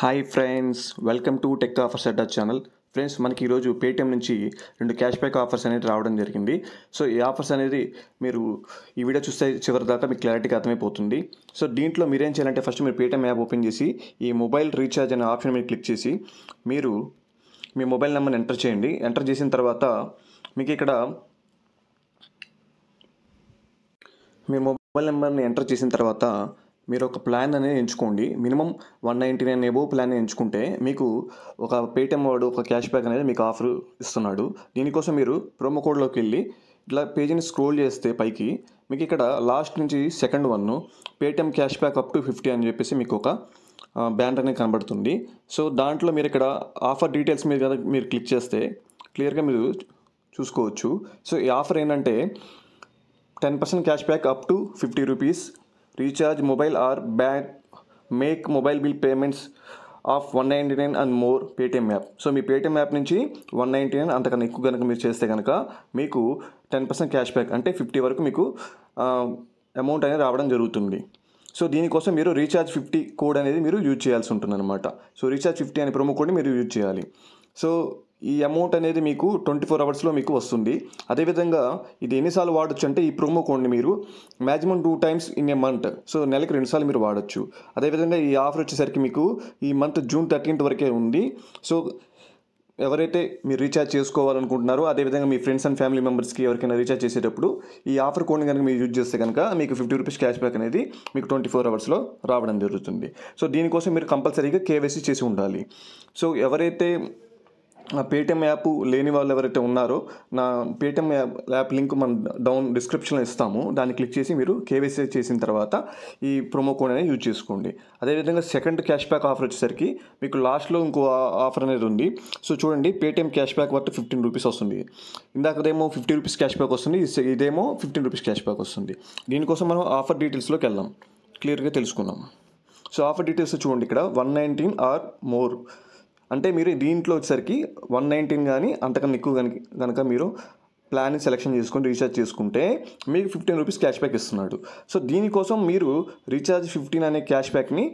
hi friends welcome to tech offers Adda channel friends మనకి ఈరోజు Paytm నుంచి రెండు క్యాష్ బ్యాక్ ఆఫర్స్ అనేది రావడం జరిగింది సో ఈ ఆఫర్స్ అనేది మీరు ఈ వీడియో చూస్తే చివరి దాకా మీకు క్లారిటీగా అర్థమైపోతుంది సో దీంట్లో మీరేం చేయాలంటే ఫస్ట్ మీరు పేటిఎం యాప్ ఓపెన్ చేసి ఈ మొబైల్ రీఛార్జ్ అనే ఆప్షన్ మీరు క్లిక్ చేసి మీరు మీ మొబైల్ నెంబర్ని ఎంటర్ చేయండి ఎంటర్ చేసిన తర్వాత మీకు ఇక్కడ మీ మొబైల్ నెంబర్ని ఎంటర్ చేసిన తర్వాత మీరు ఒక ప్లాన్ అనేది ఎంచుకోండి minimum one ninety nine above plan ఎంచుకుంటే మీకు ఒక పేటిఎం వాడు ఒక క్యాష్ బ్యాక్ అనేది మీకు ఆఫర్ ఇస్తున్నాడు దీనికోసం మీరు ప్రోమో కోడ్లోకి వెళ్ళి ఇట్లా పేజీని స్క్రోల్ చేస్తే పైకి మీకు ఇక్కడ లాస్ట్ నుంచి second one Paytm cash back up to fifty అని చెప్పేసి మీకు ఒక బ్యాండ్ అనేది కనబడుతుంది సో దాంట్లో మీరు ఇక్కడ ఆఫర్ డీటెయిల్స్ మీద మీరు క్లిక్ చేస్తే క్లియర్గా మీరు చూసుకోవచ్చు సో ఈ ఆఫర్ ఏంటంటే ten percent cash back up to fifty rupees recharge mobile or bank make mobile bill payments of one ninety nine and more Paytm app so మీ పేటీఎం యాప్ నుంచి వన్ నైంటీ నైన్ అంతకన్నా ఎక్కువ కనుక మీరు చేస్తే కనుక మీకు టెన్ పర్సెంట్ క్యాష్ బ్యాక్ అంటే ఫిఫ్టీ వరకు మీకు అమౌంట్ అనేది రావడం జరుగుతుంది సో దీనికోసం మీరు రీఛార్జ్ ఫిఫ్టీ కోడ్ అనేది మీరు యూజ్ చేయాల్సి ఉంటుంది అనమాట సో రీఛార్జ్ ఫిఫ్టీ అనే ప్రోమో కోడ్ని మీరు యూజ్ చేయాలి సో ఈ అమౌంట్ అనేది మీకు ట్వంటీ ఫోర్ అవర్స్లో మీకు వస్తుంది అదేవిధంగా ఇది ఎన్నిసార్లు వాడచ్చు అంటే ఈ ప్రోమో కోడ్ని మీరు maximum two times in a month so నెలకు రెండుసార్లు మీరు వాడచ్చు అదేవిధంగా ఈ ఆఫర్ వచ్చేసరికి మీకు ఈ మంత్ జూన్ థర్టీన్త్ వరకే ఉంది సో ఎవరైతే మీరు రీఛార్జ్ చేసుకోవాలనుకుంటున్నారో అదేవిధంగా మీ ఫ్రెండ్స్ అండ్ ఫ్యామిలీ మెంబర్స్కి ఎవరికైనా రీఛార్జ్ చేసేటప్పుడు ఈ ఆఫర్ కోడ్ని కనుక మీరు యూజ్ చేస్తే కనుక మీకు ఫిఫ్టీ రూపీస్ క్యాష్ బ్యాక్ అనేది మీకు ట్వంటీ ఫోర్ అవర్స్లో రావడం జరుగుతుంది సో దీనికోసం మీరు కంపల్సరీగా కేవైసీ చేసి ఉండాలి సో ఎవరైతే పేటిఎం యాప్ లేని వాళ్ళు ఎవరైతే ఉన్నారో నా పేటిఎం యాప్ యాప్ లింక్ మనం డౌన్ డిస్క్రిప్షన్లో ఇస్తాము దాన్ని క్లిక్ చేసి మీరు కేవైసీ చేసిన తర్వాత ఈ ప్రోమో కోడ్ అనేది యూజ్ చేసుకోండి అదేవిధంగా సెకండ్ క్యాష్ బ్యాక్ ఆఫర్ వచ్చేసరికి మీకు లాస్ట్లో ఇంకో ఆఫర్ అనేది ఉంది సో చూడండి Paytm cash back worth fifteen rupees వస్తుంది ఇందాకదేమో ఫిఫ్టీ రూపీస్ క్యాష్ బ్యాక్ వస్తుంది ఇదేమో ఫిఫ్టీన్ రూపీస్ క్యాష్ బ్యాక్ వస్తుంది దీనికోసం మనం ఆఫర్ డీటెయిల్స్లోకి వెళ్దాం క్లియర్గా తెలుసుకుందాం సో ఆఫర్ డీటెయిల్స్ చూడండి ఇక్కడ వన్ నైన్టీన్ ఆర్ మోర్ అంటే మీరు దీంట్లో వచ్చేసరికి వన్ నైన్టీన్ కానీ అంతకన్నా ఎక్కువ కనుక కనుక మీరు ప్లాన్ని సెలెక్షన్ చేసుకొని రీఛార్జ్ చేసుకుంటే మీకు ఫిఫ్టీన్ రూపీస్ క్యాష్ బ్యాక్ ఇస్తున్నాడు సో దీనికోసం మీరు రీఛార్జ్ ఫిఫ్టీన్ అనే క్యాష్ బ్యాక్ని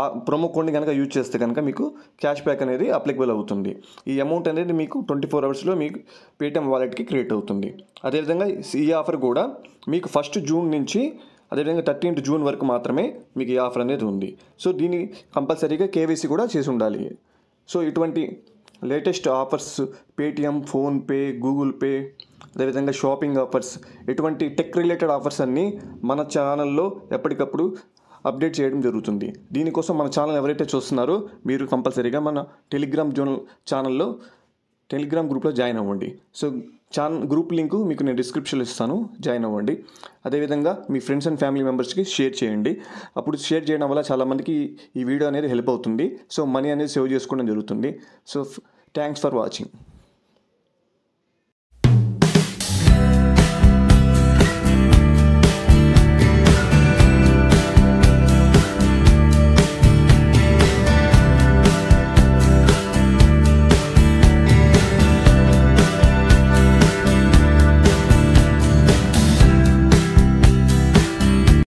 ఆ ప్రొమో కోడ్ని కనుక యూజ్ చేస్తే కనుక మీకు క్యాష్ బ్యాక్ అనేది అప్లికబుల్ అవుతుంది ఈ అమౌంట్ అనేది మీకు ట్వంటీ ఫోర్ అవర్స్లో మీకు పేటిఎం వాలెట్కి క్రియేట్ అవుతుంది అదేవిధంగా ఈ ఆఫర్ కూడా మీకు ఫస్ట్ జూన్ నుంచి అదేవిధంగా థర్టీన్త్ జూన్ వరకు మాత్రమే మీకు ఈ ఆఫర్ అనేది ఉంది సో దీన్ని కంపల్సరీగా కేవీసీ కూడా చేసి ఉండాలి సో ఇటువంటి latest offers Paytm PhonePe Google Pay అదేవిధంగా షాపింగ్ ఆఫర్స్ ఇటువంటి టెక్ రిలేటెడ్ ఆఫర్స్ అన్నీ మన ఛానల్లో ఎప్పటికప్పుడు అప్డేట్ చేయడం జరుగుతుంది దీనికోసం మన ఛానల్ ఎవరైతే చూస్తున్నారో మీరు కంపల్సరీగా మన టెలిగ్రామ్ జోనల్ ఛానల్లో టెలిగ్రామ్ గ్రూప్లో జాయిన్ అవ్వండి సో ఛాన్ గ్రూప్ లింక్ మీకు నేను డిస్క్రిప్షన్లో ఇస్తాను జాయిన్ అవ్వండి అదేవిధంగా మీ ఫ్రెండ్స్ అండ్ ఫ్యామిలీ మెంబర్స్కి షేర్ చేయండి అప్పుడు షేర్ చేయడం వల్ల చాలామందికి ఈ వీడియో అనేది హెల్ప్ అవుతుంది సో మనీ అనేది సేవ్ చేసుకోవడం జరుగుతుంది సో థ్యాంక్స్ ఫర్ వాచింగ్